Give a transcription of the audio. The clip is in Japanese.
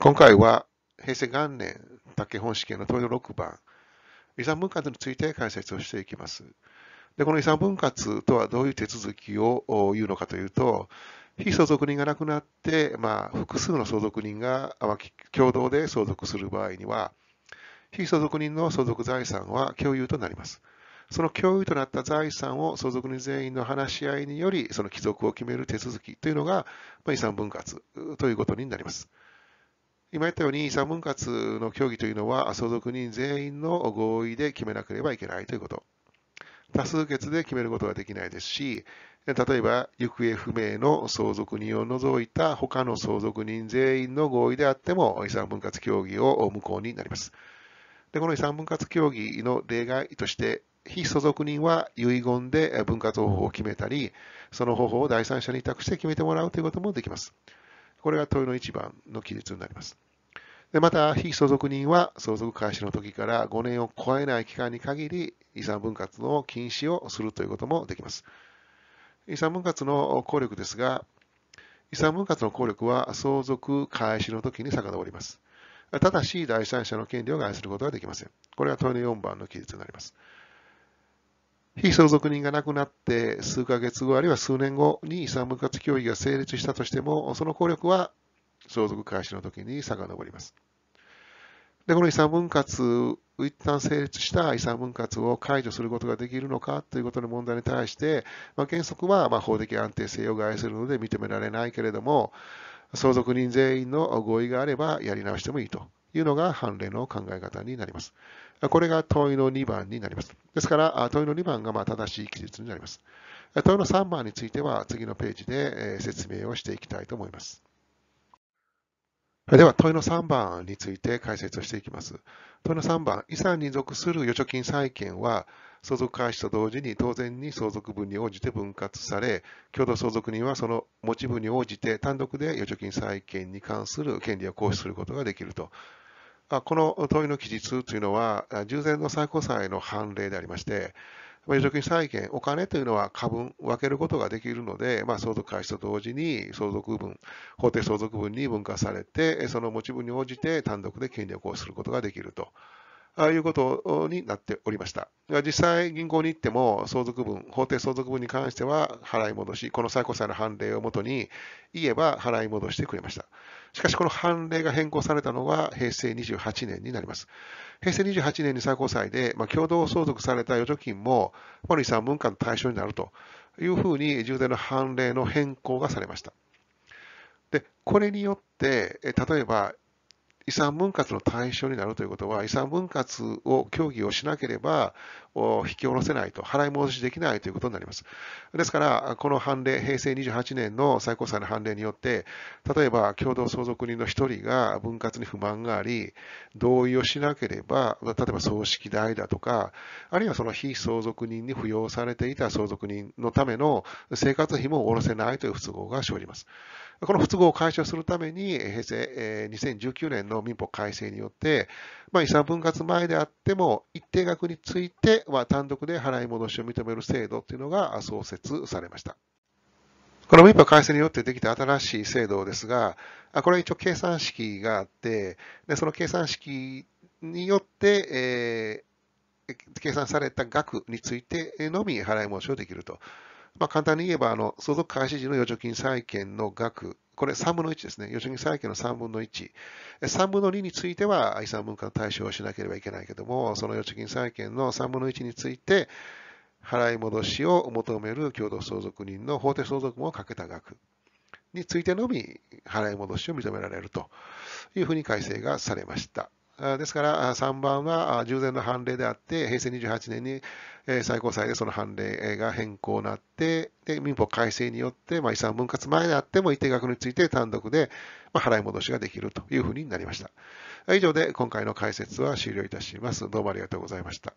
今回は平成元年竹本試験の問いの6番、遺産分割について解説をしていきます。でこの遺産分割とはどういう手続きを言うのかというと、非相続人が亡くなって、まあ、複数の相続人が共同で相続する場合には、非相続人の相続財産は共有となります。その共有となった財産を相続人全員の話し合いにより、その帰属を決める手続きというのが、まあ、遺産分割ということになります。今言ったように、遺産分割の協議というのは、相続人全員の合意で決めなければいけないということ。多数決で決めることはできないですし、例えば、行方不明の相続人を除いた他の相続人全員の合意であっても、遺産分割協議を無効になります。でこの遺産分割協議の例外として、非相続人は遺言で分割方法を決めたり、その方法を第三者に委託して決めてもらうということもできます。これが問いの1番の記述になります。でまた、被相続人は相続開始の時から5年を超えない期間に限り遺産分割の禁止をするということもできます。遺産分割の効力ですが、遺産分割の効力は相続開始の時に遡ります。ただし、第三者の権利を害することはできません。これが問いの4番の記述になります。非相続人が亡くなって数ヶ月後あるいは数年後に遺産分割協議が成立したとしても、その効力は相続開始の時に遡ります。で、この遺産分割、一旦成立した遺産分割を解除することができるのかということの問題に対して、まあ、原則はま法的安定性を害するので認められないけれども、相続人全員の合意があればやり直してもいいというのが判例の考え方になります。これが問いの2番になります。ですから、問いの2番がま正しい記述になります。問いの3番については、次のページで説明をしていきたいと思います。では、問いの3番について解説をしていきます。問いの3番、遺産に属する預貯金債権は、相続開始と同時に当然に相続分に応じて分割され、共同相続人はその持ち分に応じて単独で預貯金債権に関する権利を行使することができるとこの問いの記述というのは、従前の最高裁の判例でありまして、まあ、預貯金債権、お金というのは過分、分けることができるので、まあ、相続開始と同時に相続分、法定相続分に分割されて、その持ち分に応じて単独で権力をすることができると。ああいうことになっておりました。実際、銀行に行っても、相続分、法定相続分に関しては、払い戻し、この最高裁の判例をもとに言えば払い戻してくれました。しかし、この判例が変更されたのは平成28年になります。平成28年に最高裁で、まあ、共同相続された預貯金も、まあ、遺産分割の対象になるというふうに、重大の判例の変更がされました。で、これによって、例えば遺産分割の対象になるということは、遺産分割を協議をしなければ、引き下ろせないと、払い戻しできないということになります。ですから、この判例、平成28年の最高裁の判例によって、例えば共同相続人の1人が分割に不満があり、同意をしなければ、例えば葬式代だとか、あるいはその非相続人に扶養されていた相続人のための生活費も下ろせないという不都合が生じます。この不都合を解消するために、平成、えー、2019年の民法改正によって、まあ、遺産分割前であっても、一定額については単独で払い戻しを認める制度というのが創設されました。この民法改正によってできた新しい制度ですが、これは一応計算式があって、でその計算式によって、えー計算された額についてのみ払い戻しをできると。まあ、簡単に言えば、あの相続開始時の預貯金債権の額、これ3分の1ですね。預貯金債権の3分の1。3分の2については遺産分割対象をしなければいけないけども、その預貯金債権の3分の1について、払い戻しを求める共同相続人の法定相続もをかけた額についてのみ払い戻しを認められるというふうに改正がされました。ですから、3番は従前の判例であって、平成28年に最高裁でその判例が変更になって、で民法改正によって、まあ、遺産分割前であっても一定額について単独で払い戻しができるというふうになりました。以上で今回の解説は終了いたします。どうもありがとうございました。